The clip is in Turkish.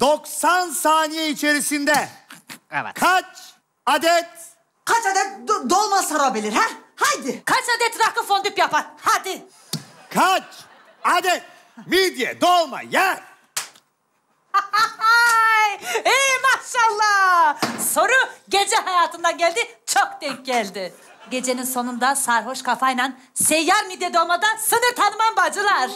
90 saniye içerisinde Evet. kaç adet Kaç adet do- dolma sarabilir ha? Haydi. Kaç adet rakı fondüp yapar? Hadi. kaç adet midye dolma yer? Ay, iyi maşallah. Soru gece hayatından geldi, çok denk geldi. Gecenin sonunda sarhoş kafayla seyyar midye dolmadan sınır tanımam bacılar.